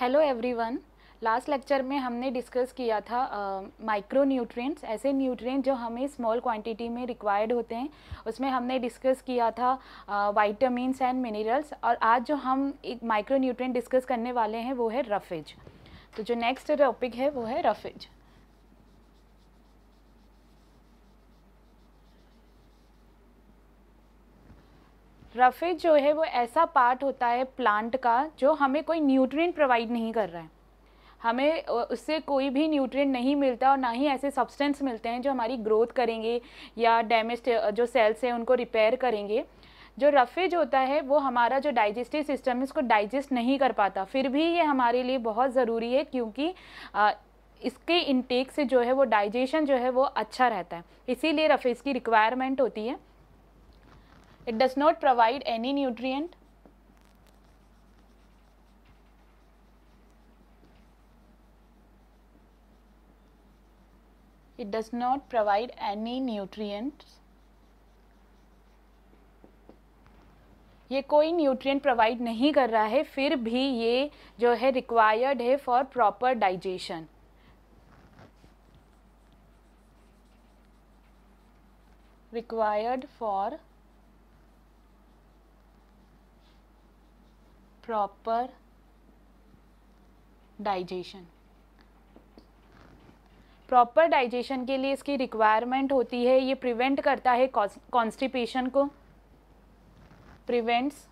Hello everyone last lecture में हमने discuss किया था माइक्रो uh, न्यूट्रिएंट्स ऐसे न्यूट्रिएंट जो हमें स्मॉल क्वांटिटी में रिक्वायर्ड होते हैं उसमें हमने डिस्कस किया था वाइटामस एंड मिनरल्स और आज जो हम एक माइक्रो न्यूट्रिएंट डिस्कस करने वाले हैं वो है रफेज तो जो नेक्स्ट टॉपिक है वो है रफेज रफेज जो है वो ऐसा पार्ट होता है प्लांट का जो हमें कोई न्यूट्रिएंट प्रोवाइड नहीं कर रहा है हमें उससे कोई भी न्यूट्रिएंट नहीं मिलता और ना ही ऐसे सब्सटेंस मिलते हैं जो हमारी ग्रोथ करेंगे या डैमेज जो सेल्स हैं उनको रिपेयर करेंगे जो रफेज होता है वो हमारा जो डाइजेस्टिव सिस्टम है उसको डाइजेस्ट नहीं कर पाता फिर भी ये हमारे लिए बहुत ज़रूरी है क्योंकि इसके इनटेक से जो है वो डाइजेशन जो है वो अच्छा रहता है इसीलिए रफेज की रिक्वायरमेंट होती है it does not provide any nutrient it does not provide any nutrients ये कोई न्यूट्रिएंट प्रोवाइड नहीं कर रहा है फिर भी ये जो है रिक्वायर्ड है for proper digestion required for proper digestion proper digestion के लिए इसकी रिक्वायरमेंट होती है ये प्रिवेंट करता है कॉन्स्टिपेशन को प्रिवेंट्स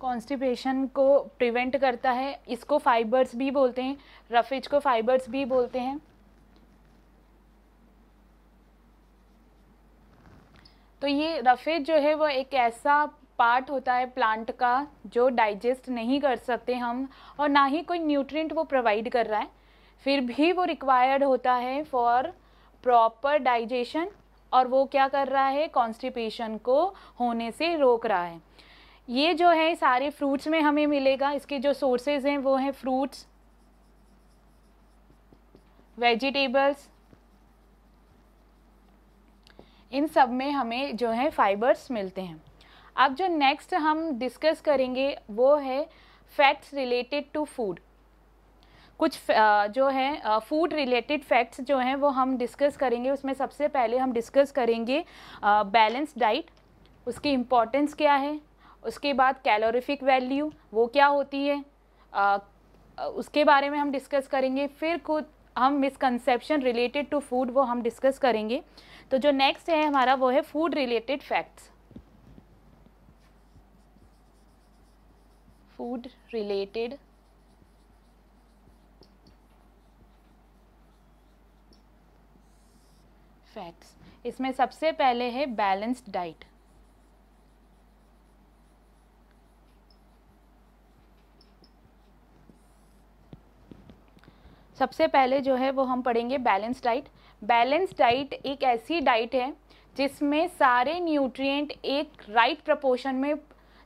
कॉन्स्टिपेशन को प्रिवेंट करता है इसको फाइबर्स भी बोलते हैं रफेज को फाइबर्स भी बोलते हैं तो ये रफेज जो है वो एक ऐसा पार्ट होता है प्लांट का जो डाइजेस्ट नहीं कर सकते हम और ना ही कोई न्यूट्रिएंट वो प्रोवाइड कर रहा है फिर भी वो रिक्वायर्ड होता है फॉर प्रॉपर डाइजेशन और वो क्या कर रहा है कॉन्स्टिपेशन को होने से रोक रहा है ये जो है सारे फ्रूट्स में हमें मिलेगा इसके जो सोर्सेज हैं वो हैं फ्रूट्स वेजिटेबल्स इन सब में हमें जो है फाइबर्स मिलते हैं अब जो नेक्स्ट हम डिस्कस करेंगे वो है फैक्ट्स रिलेटेड टू फूड कुछ जो है फूड रिलेटेड फैक्ट्स जो हैं वो हम डिस्कस करेंगे उसमें सबसे पहले हम डिस्कस करेंगे बैलेंस डाइट उसकी इम्पोर्टेंस क्या है उसके बाद कैलोरीफिक वैल्यू वो क्या होती है आ, उसके बारे में हम डिस्कस करेंगे फिर कुछ हम मिसकनसेप्शन रिलेटेड टू फूड वो हम डिस्कस करेंगे तो जो नेक्स्ट है हमारा वो है food related facts food related facts इसमें सबसे पहले है बैलेंस्ड डाइट सबसे पहले जो है वो हम पढ़ेंगे बैलेंस डाइट बैलेंस डाइट एक ऐसी डाइट है जिसमें सारे न्यूट्रिएंट एक राइट प्रपोर्शन में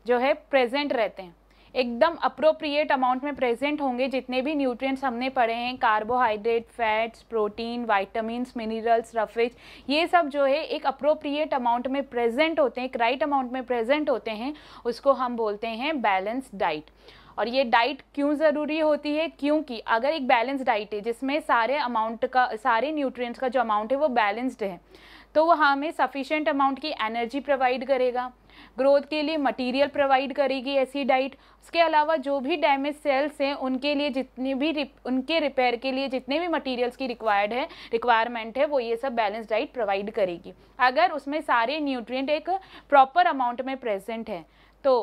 जो है प्रेजेंट रहते हैं एकदम अप्रोप्रिएट अमाउंट में प्रेजेंट होंगे जितने भी न्यूट्रिएंट्स हमने पढ़े हैं carbohydrate fats protein vitamins minerals roughage ये सब जो है एक अप्रोप्रिएट अमाउंट में प्रेजेंट होते हैं एक राइट right अमाउंट में प्रेजेंट होते हैं उसको हम बोलते हैं बैलेंस डाइट और ये डाइट क्यों ज़रूरी होती है क्योंकि अगर एक बैलेंस डाइट है जिसमें सारे अमाउंट का सारे न्यूट्रिएंट्स का जो अमाउंट है वो बैलेंस्ड है तो वह हमें सफिशेंट अमाउंट की एनर्जी प्रोवाइड करेगा ग्रोथ के लिए मटेरियल प्रोवाइड करेगी ऐसी डाइट उसके अलावा जो भी डैमेज सेल्स हैं उनके लिए जितने भी रिप, उनके रिपेयर के लिए जितने भी मटेरियल्स की रिक्वायर्ड है रिक्वायरमेंट है वो ये सब बैलेंस डाइट प्रोवाइड करेगी अगर उसमें सारे न्यूट्रिएंट एक प्रॉपर अमाउंट में प्रेजेंट है तो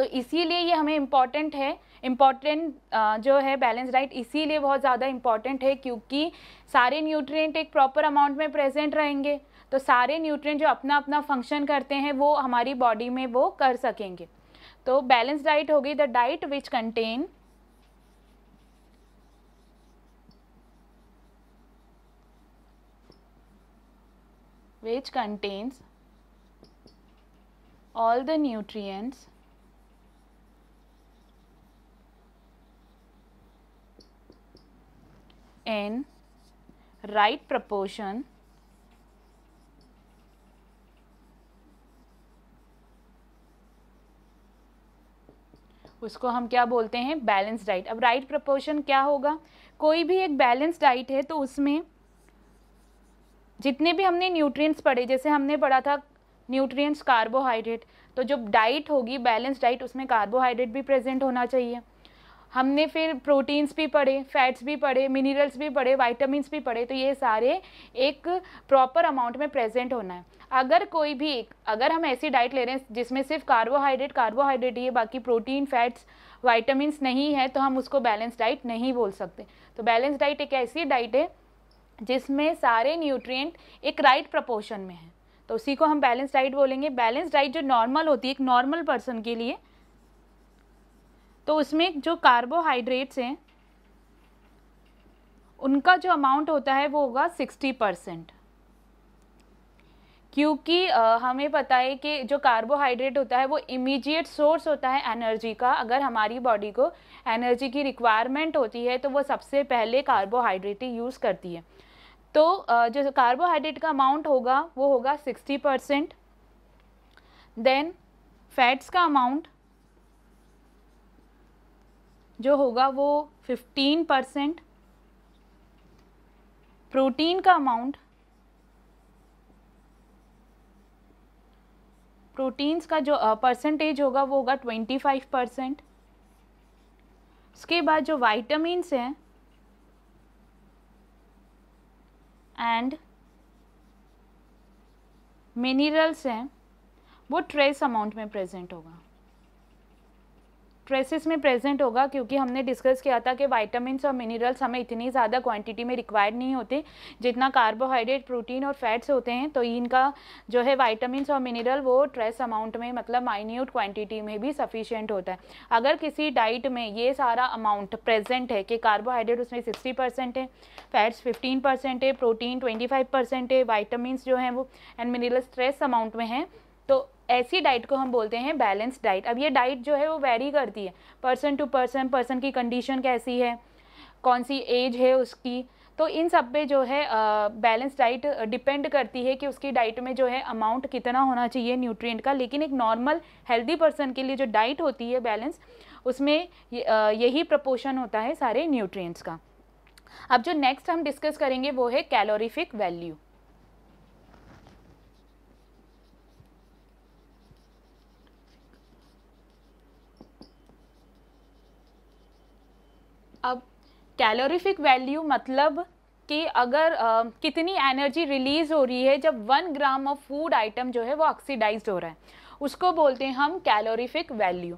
तो इसीलिए ये हमें इम्पॉर्टेंट है इम्पॉर्टेंट जो है बैलेंस डाइट इसीलिए बहुत ज़्यादा इम्पॉर्टेंट है क्योंकि सारे न्यूट्रिएंट एक प्रॉपर अमाउंट में प्रेजेंट रहेंगे तो सारे न्यूट्रिएंट जो अपना अपना फंक्शन करते हैं वो हमारी बॉडी में वो कर सकेंगे तो बैलेंस डाइट होगी the diet which contain which contains all the nutrients in right proportion उसको हम क्या बोलते हैं बैलेंस डाइट अब राइट प्रपोर्शन क्या होगा कोई भी एक बैलेंस डाइट है तो उसमें जितने भी हमने न्यूट्रिएंट्स पढ़े जैसे हमने पढ़ा था न्यूट्रिएंट्स कार्बोहाइड्रेट तो जो डाइट होगी बैलेंस डाइट उसमें कार्बोहाइड्रेट भी प्रेजेंट होना चाहिए हमने फिर प्रोटीन्स भी पढ़े फैट्स भी पढ़े मिनरल्स भी पढ़े वाइटामस भी पढ़े तो ये सारे एक प्रॉपर अमाउंट में प्रेजेंट होना है अगर कोई भी एक अगर हम ऐसी डाइट ले रहे हैं जिसमें सिर्फ कार्बोहाइड्रेट कार्बोहाइड्रेट ये बाकी प्रोटीन फैट्स वाइटामस नहीं है तो हम उसको बैलेंस डाइट नहीं बोल सकते तो बैलेंस डाइट एक ऐसी डाइट है जिसमें सारे न्यूट्रिएंट एक राइट right प्रपोर्शन में है तो उसी को हम बैलेंस डाइट बोलेंगे बैलेंस डाइट जो नॉर्मल होती है एक नॉर्मल पर्सन के लिए तो उसमें जो कार्बोहाइड्रेट्स हैं उनका जो अमाउंट होता है वो होगा सिक्सटी परसेंट क्योंकि हमें पता है कि जो कार्बोहाइड्रेट होता है वो इमीडिएट सोर्स होता है एनर्जी का अगर हमारी बॉडी को एनर्जी की रिक्वायरमेंट होती है तो वो सबसे पहले कार्बोहाइड्रेट ही यूज़ करती है तो जो कार्बोहाइड्रेट का अमाउंट होगा वो होगा सिक्सटी परसेंट देन फैट्स का अमाउंट जो होगा वो फिफ्टीन परसेंट प्रोटीन का अमाउंट प्रोटीन्स का जो परसेंटेज होगा वो होगा ट्वेंटी फाइव परसेंट उसके बाद जो वाइटामस हैं एंड मिनरल्स हैं वो ट्रेस अमाउंट में प्रेजेंट होगा स्ट्रेसेस में प्रेजेंट होगा क्योंकि हमने डिस्कस किया था कि वाइटामस और मिनरल्स हमें इतनी ज़्यादा क्वांटिटी में रिक्वायर्ड नहीं होते जितना कार्बोहाइड्रेट प्रोटीन और फैट्स होते हैं तो इनका जो है वाइटामस और मिनरल वो ट्रेस अमाउंट में मतलब माइन्यूट क्वान्टिटी में भी सफिशियंट होता है अगर किसी डाइट में ये सारा अमाउंट प्रेजेंट है कि कार्बोहाइड्रेट उसमें सिक्सटी परसेंट है फैट्स फिफ्टीन परसेंट है प्रोटीन ट्वेंटी फाइव परसेंट है वाइटामस जो हैं वो एंड मिनरल्स ट्रेस अमाउंट में हैं तो ऐसी डाइट को हम बोलते हैं बैलेंस डाइट अब ये डाइट जो है वो वेरी करती है पर्सन टू पर्सन पर्सन की कंडीशन कैसी है कौन सी एज है उसकी तो इन सब पे जो है बैलेंस डाइट डिपेंड करती है कि उसकी डाइट में जो है अमाउंट कितना होना चाहिए न्यूट्रिएंट का लेकिन एक नॉर्मल हेल्दी पर्सन के लिए जो डाइट होती है बैलेंस उसमें यही प्रपोशन होता है सारे न्यूट्रिएंट्स का अब जो नेक्स्ट हम डिस्कस करेंगे वो है कैलोरीफिक वैल्यू अब कैलोरीफिक वैल्यू मतलब कि अगर आ, कितनी एनर्जी रिलीज़ हो रही है जब one gram of food item जो है वो ऑक्सीडाइज हो रहा है उसको बोलते हैं हम कैलोरीफिक वैल्यू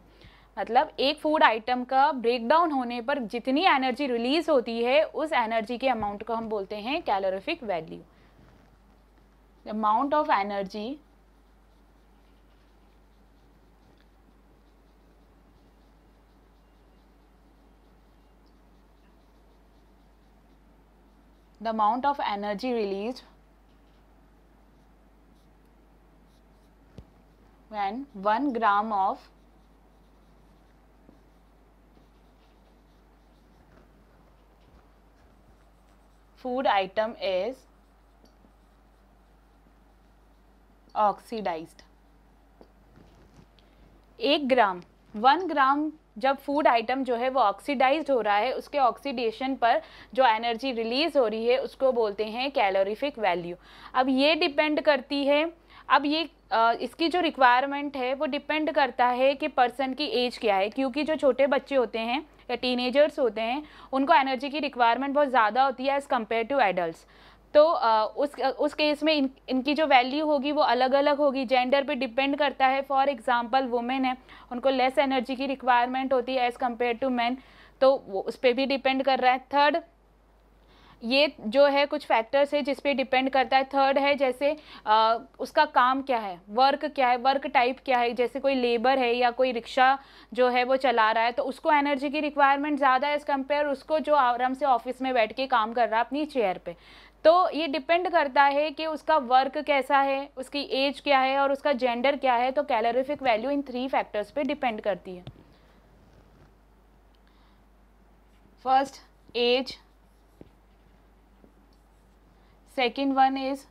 मतलब एक फूड आइटम का ब्रेकडाउन होने पर जितनी एनर्जी रिलीज़ होती है उस एनर्जी के अमाउंट को हम बोलते हैं calorific value amount of energy the amount of energy released when 1 gram of food item is oxidized. 1 gram 1 gram जब फूड आइटम जो है वो ऑक्सीडाइज हो रहा है उसके ऑक्सीडेशन पर जो एनर्जी रिलीज़ हो रही है उसको बोलते हैं कैलोरीफिक वैल्यू अब ये डिपेंड करती है अब ये इसकी जो रिक्वायरमेंट है वो डिपेंड करता है कि पर्सन की एज क्या है क्योंकि जो छोटे बच्चे होते हैं या टीनेजर्स होते हैं उनको एनर्जी की रिक्वायरमेंट बहुत ज़्यादा होती है एज़ कम्पेयर टू एडल्ट तो उस उस केस में इन इनकी जो वैल्यू होगी वो अलग अलग होगी जेंडर पे डिपेंड करता है फॉर एग्जांपल वुमेन है उनको लेस एनर्जी की रिक्वायरमेंट होती है एज़ कम्पेयर टू मैन तो उस पर भी डिपेंड कर रहा है थर्ड ये जो है कुछ फैक्टर्स है जिसपे डिपेंड करता है थर्ड है जैसे आ, उसका काम क्या है वर्क क्या है वर्क टाइप क्या है जैसे कोई लेबर है या कोई रिक्शा जो है वो चला रहा है तो उसको एनर्जी की रिक्वायरमेंट ज़्यादा है एज़ कम्पेयर उसको जो आराम से ऑफिस में बैठ के काम कर रहा है अपनी चेयर पे तो ये डिपेंड करता है कि उसका वर्क कैसा है उसकी एज क्या है और उसका जेंडर क्या है तो कैलोरीफिक वैल्यू इन थ्री फैक्टर्स पे डिपेंड करती है first age second one is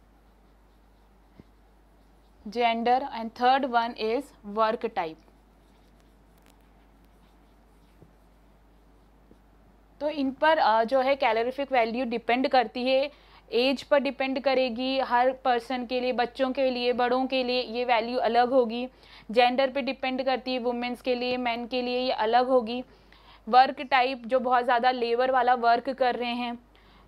gender and third one is work type तो इन पर जो है कैलोरीफिक वैल्यू डिपेंड करती है एज पर डिपेंड करेगी हर पर्सन के लिए बच्चों के लिए बड़ों के लिए ये वैल्यू अलग होगी जेंडर पे डिपेंड करती है वुमेंस के लिए मैन के लिए ये अलग होगी वर्क टाइप जो बहुत ज़्यादा लेबर वाला वर्क कर रहे हैं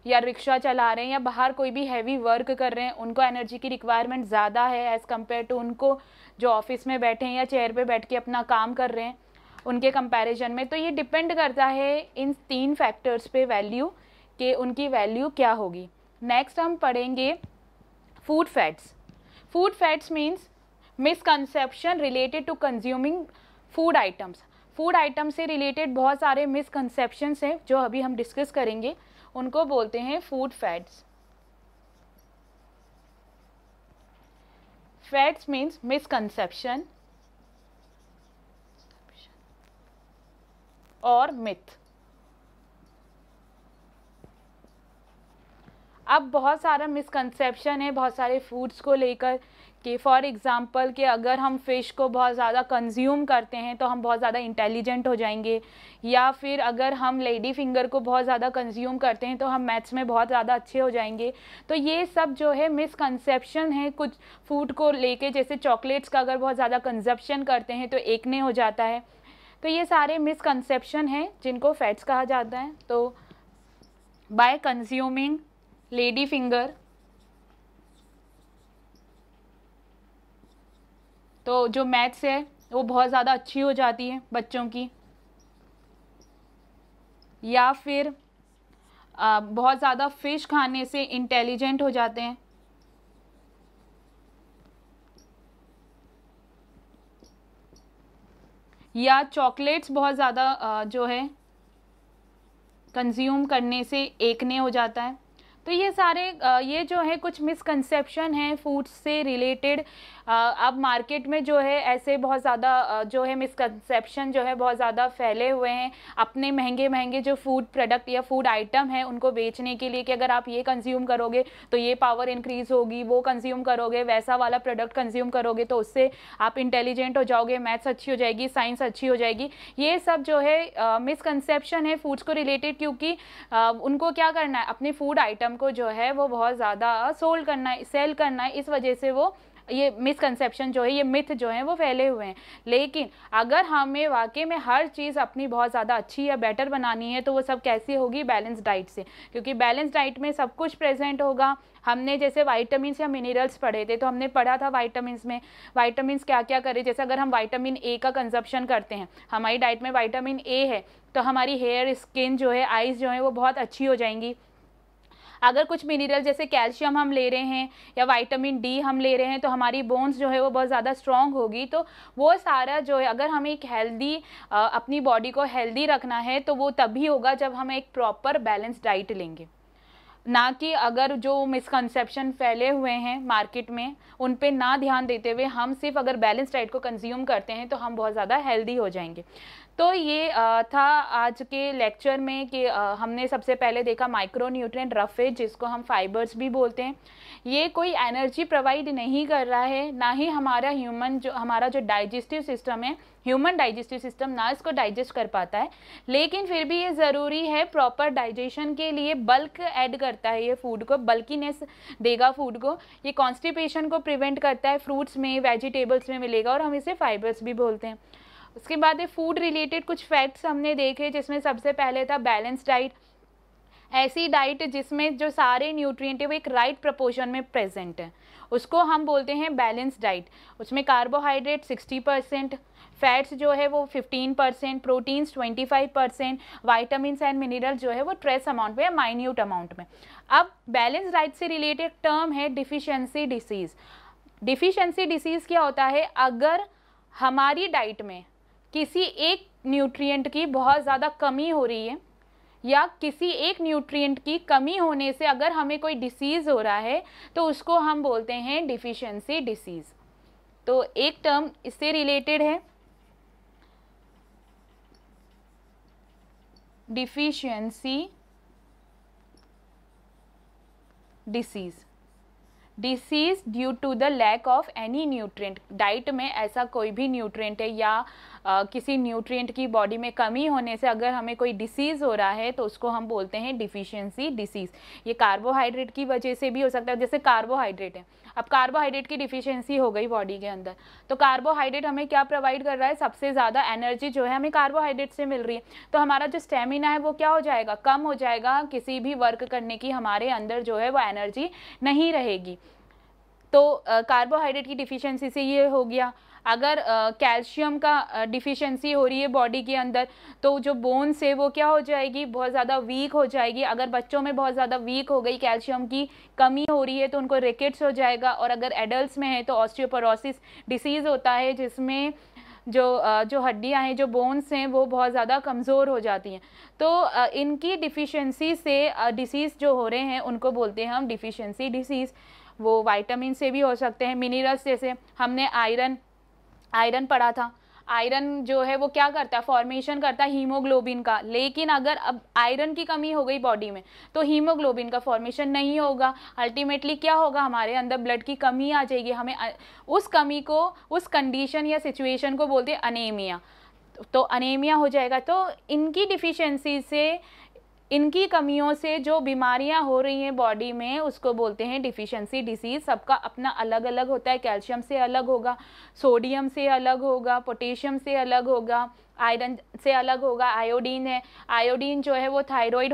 या रिक्शा चला रहे हैं या बाहर कोई भी हैवी वर्क कर रहे हैं उनको एनर्जी की रिक्वायरमेंट ज़्यादा है एज़ कम्पेयर टू उनको जो ऑफिस में बैठे हैं या चेयर पर बैठ के अपना काम कर रहे हैं उनके कंपैरिजन में तो ये डिपेंड करता है इन तीन फैक्टर्स पे वैल्यू कि उनकी वैल्यू क्या होगी नेक्स्ट हम पढ़ेंगे food fads food fads means misconception related to consuming food items food item से रिलेटेड बहुत सारे मिसकंसेप्शंस हैं जो अभी हम डिस्कस करेंगे उनको बोलते हैं food fads fads means misconception और मिथ अब बहुत सारा मिसकंसेप्शन है बहुत सारे फूड्स को लेकर कि फॉर एग्ज़ाम्पल कि अगर हम फ़िश को बहुत ज़्यादा कंज्यूम करते हैं तो हम बहुत ज़्यादा इंटेलिजेंट हो जाएंगे या फिर अगर हम लेडी फिंगर को बहुत ज़्यादा कंज्यूम करते हैं तो हम मैथ्स में बहुत ज़्यादा अच्छे हो जाएंगे तो ये सब जो है मिसकंसेप्शन है कुछ फूड को लेके जैसे चॉकलेट्स का अगर बहुत ज़्यादा कंजप्शन करते हैं तो एक हो जाता है तो ये सारे मिसकंसेप्शन हैं जिनको फैट्स कहा जाता है तो बाय कंज्यूमिंग लेडी फिंगर तो जो मैथ्स है वो बहुत ज़्यादा अच्छी हो जाती है बच्चों की या फिर आ, बहुत ज़्यादा फिश खाने से इंटेलिजेंट हो जाते हैं या चॉकलेट्स बहुत ज़्यादा जो है कंज्यूम करने से एकने हो जाता है तो ये सारे ये जो है कुछ मिसकंसेप्शन हैं फूड से रिलेटेड अब मार्केट में जो है ऐसे बहुत ज़्यादा जो है मिसकनसेप्शन जो है बहुत ज़्यादा फैले हुए हैं अपने महंगे महंगे जो फूड प्रोडक्ट या फूड आइटम है उनको बेचने के लिए कि अगर आप ये कंज्यूम करोगे तो ये पावर इंक्रीज़ होगी वो कंज्यूम करोगे वैसा वाला प्रोडक्ट कंज्यूम करोगे तो उससे आप इंटेलिजेंट हो जाओगे मैथ्स अच्छी हो जाएगी साइंस अच्छी हो जाएगी ये सब जो है मिसकनसेप्शन है फूड्स को रिलेटेड क्योंकि उनको क्या करना है अपने फूड आइटम को जो है वो बहुत ज़्यादा सोल्ड करना है सेल करना है इस वजह से वो ये मिसकनसेप्शन जो है ये मिथ जो है वो फैले हुए हैं लेकिन अगर हमें वाकई में हर चीज़ अपनी बहुत ज़्यादा अच्छी या बेटर बनानी है तो वो सब कैसी होगी बैलेंस डाइट से क्योंकि बैलेंस डाइट में सब कुछ प्रेजेंट होगा हमने जैसे वाइटामस या मिनरल्स पढ़े थे तो हमने पढ़ा था वाइटामस में वाइटामस क्या क्या करें जैसे अगर हम वाइटामिन ए का कंजप्शन करते हैं हमारी डाइट में वाइटामिन ए है तो हमारी हेयर स्किन जो है आइज़ जो है वो बहुत अच्छी हो जाएंगी अगर कुछ मिनरल जैसे कैल्शियम हम ले रहे हैं या वाइटामिन डी हम ले रहे हैं तो हमारी बोन्स जो है वो बहुत ज़्यादा स्ट्रॉन्ग होगी तो वो सारा जो है अगर हमें एक हेल्दी अपनी बॉडी को हेल्दी रखना है तो वो तभी होगा जब हम एक प्रॉपर बैलेंस डाइट लेंगे ना कि अगर जो मिसकंसेप्शन फैले हुए हैं मार्केट में उन पे ना ध्यान देते हुए हम सिर्फ अगर बैलेंस डाइट को कंज्यूम करते हैं तो हम बहुत ज़्यादा हेल्दी हो जाएंगे तो ये था आज के लेक्चर में कि हमने सबसे पहले देखा माइक्रो न्यूट्रेंट रफेज जिसको हम फाइबर्स भी बोलते हैं ये कोई एनर्जी प्रोवाइड नहीं कर रहा है ना ही हमारा ह्यूमन जो हमारा जो डाइजेस्टिव सिस्टम है ह्यूमन डाइजेस्टिव सिस्टम ना इसको डाइजेस्ट कर पाता है लेकिन फिर भी ये ज़रूरी है प्रॉपर डाइजेशन के लिए बल्क ऐड करता है ये फूड को बल्किनेस देगा फूड को ये कॉन्स्टिपेशन को प्रिवेंट करता है फ्रूट्स में वेजिटेबल्स में मिलेगा और हम इसे फाइबर्स भी बोलते हैं उसके बाद ये फूड रिलेटेड कुछ फैक्ट्स हमने देखे जिसमें सबसे पहले था बैलेंस डाइट ऐसी डाइट जिसमें जो सारे न्यूट्रिएंट है वो एक राइट प्रपोर्शन में प्रेजेंट है उसको हम बोलते हैं बैलेंस डाइट उसमें कार्बोहाइड्रेट 60 परसेंट फैट्स जो है वो 15 percent proteins 25 percent vitamins and mineral जो है वो ट्रेस अमाउंट में माइन्यूट अमाउंट में अब बैलेंस डाइट से रिलेटेड टर्म है डिफिशेंसी डिसीज़ डिफिशेंसी डिसीज़ क्या होता है अगर हमारी डाइट में किसी एक न्यूट्रिएंट की बहुत ज़्यादा कमी हो रही है या किसी एक न्यूट्रिएंट की कमी होने से अगर हमें कोई डिसीज़ हो रहा है तो उसको हम बोलते हैं डिफिशेंसी डिसीज़ तो एक टर्म इससे रिलेटेड है deficiency disease disease due to the lack of any nutrient diet में ऐसा कोई भी न्यूट्रिएंट है या किसी न्यूट्रिएंट की बॉडी में कमी होने से अगर हमें कोई डिसीज़ हो रहा है तो उसको हम बोलते हैं डिफिशियंसी डिसीज़ ये कार्बोहाइड्रेट की वजह से भी हो सकता है जैसे कार्बोहाइड्रेट है अब कार्बोहाइड्रेट की डिफिशियंसी हो गई बॉडी के अंदर तो कार्बोहाइड्रेट हमें क्या प्रोवाइड कर रहा है सबसे ज़्यादा एनर्जी जो है हमें कार्बोहाइड्रेट से मिल रही है तो हमारा जो स्टेमिना है वो क्या हो जाएगा कम हो जाएगा किसी भी वर्क करने की हमारे अंदर जो है वो एनर्जी नहीं रहेगी तो कार्बोहाइड्रेट की डिफिशियंसी से ये हो गया अगर कैल्शियम का डिफिशेंसी हो रही है बॉडी के अंदर तो जो बोन्स है वो क्या हो जाएगी बहुत ज़्यादा वीक हो जाएगी अगर बच्चों में बहुत ज़्यादा वीक हो गई कैल्शियम की कमी हो रही है तो उनको रिकेट्स हो जाएगा और अगर एडल्ट में है तो ऑस्टियोपोरोसिस डिसीज़ होता है जिसमें जो जो हड्डियां हैं जो बोन्स हैं वो बहुत ज़्यादा कमज़ोर हो जाती हैं तो इनकी डिफ़िशेंसी से डिसीज़ जो हो रहे हैं उनको बोलते हैं हम डिफ़िशेंसी डिसीज़ वो वाइटामिन से भी हो सकते हैं मिनरल्स जैसे हमने आयरन आयरन पड़ा था आयरन जो है वो क्या करता है फॉर्मेशन करता है हीमोग्लोबिन का लेकिन अगर अब आयरन की कमी हो गई बॉडी में तो हीमोग्लोबिन का फॉर्मेशन नहीं होगा अल्टीमेटली क्या होगा हमारे अंदर ब्लड की कमी आ जाएगी हमें उस कमी को उस कंडीशन या सिचुएशन को बोलते हैं अनेमिया तो अनेमिया तो हो जाएगा तो इनकी डिफिशेंसी से इनकी कमियों से जो बीमारियां हो रही हैं बॉडी में उसको बोलते हैं डिफिशेंसी डिसीज़ सबका अपना अलग अलग होता है कैल्शियम से अलग होगा सोडियम से अलग होगा पोटेशियम से अलग होगा आयरन से अलग होगा आयोडीन है आयोडीन जो है वो थायराइड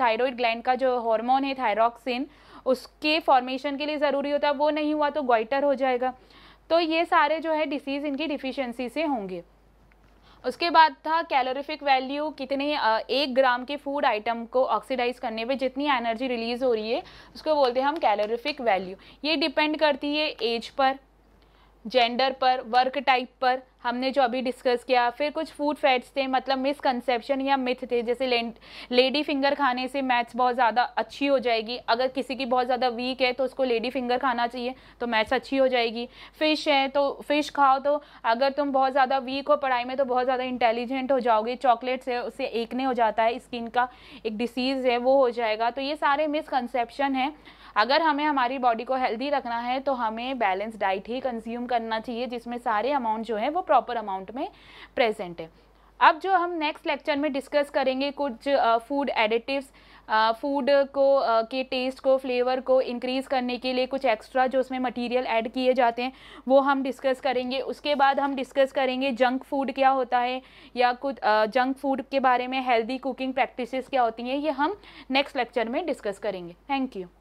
थायराइड ग्लैंड का जो हार्मोन है थायरॉक्सिन उसके फॉर्मेशन के लिए ज़रूरी होता है वो नहीं हुआ तो गोइटर हो जाएगा तो ये सारे जो है डिसीज़ इनकी डिफिशेंसी से होंगे उसके बाद था कैलोरिफिक वैल्यू कितने एक ग्राम के फूड आइटम को ऑक्सीडाइज करने पे जितनी एनर्जी रिलीज हो रही है उसको बोलते हैं हम कैलोरिफिक वैल्यू ये डिपेंड करती है एज पर जेंडर पर वर्क टाइप पर हमने जो अभी डिस्कस किया फिर कुछ फूड फैट्स थे मतलब मिसकनसेप्शन या मिथ थे जैसे लेडी फिंगर खाने से मैथ्स बहुत ज़्यादा अच्छी हो जाएगी अगर किसी की बहुत ज़्यादा वीक है तो उसको लेडी फिंगर खाना चाहिए तो मैथ्स अच्छी हो जाएगी फ़िश है तो फ़िश खाओ तो अगर तुम बहुत ज़्यादा वीक हो पढ़ाई में तो बहुत ज़्यादा इंटेलिजेंट हो जाओगे चॉकलेट्स है उससे एक हो जाता है स्किन का एक डिसीज़ है वो हो जाएगा तो ये सारे मिसकनसेप्शन हैं अगर हमें हमारी बॉडी को हेल्दी रखना है तो हमें बैलेंस डाइट ही कंज्यूम करना चाहिए जिसमें सारे अमाउंट जो है वो प्रॉपर अमाउंट में प्रेजेंट है अब जो हम नेक्स्ट लेक्चर में डिस्कस करेंगे कुछ फूड एडिटिव्स फूड को uh, के टेस्ट को फ्लेवर को इंक्रीज़ करने के लिए कुछ एक्स्ट्रा जो उसमें मटेरियल ऐड किए जाते हैं वो हम डिस्कस करेंगे उसके बाद हम डिस्कस करेंगे जंक फूड क्या होता है या कुछ जंक फूड के बारे में हेल्दी कुकिंग प्रैक्टिसेस क्या होती हैं ये हम नेक्स्ट लेक्चर में डिस्कस करेंगे थैंक यू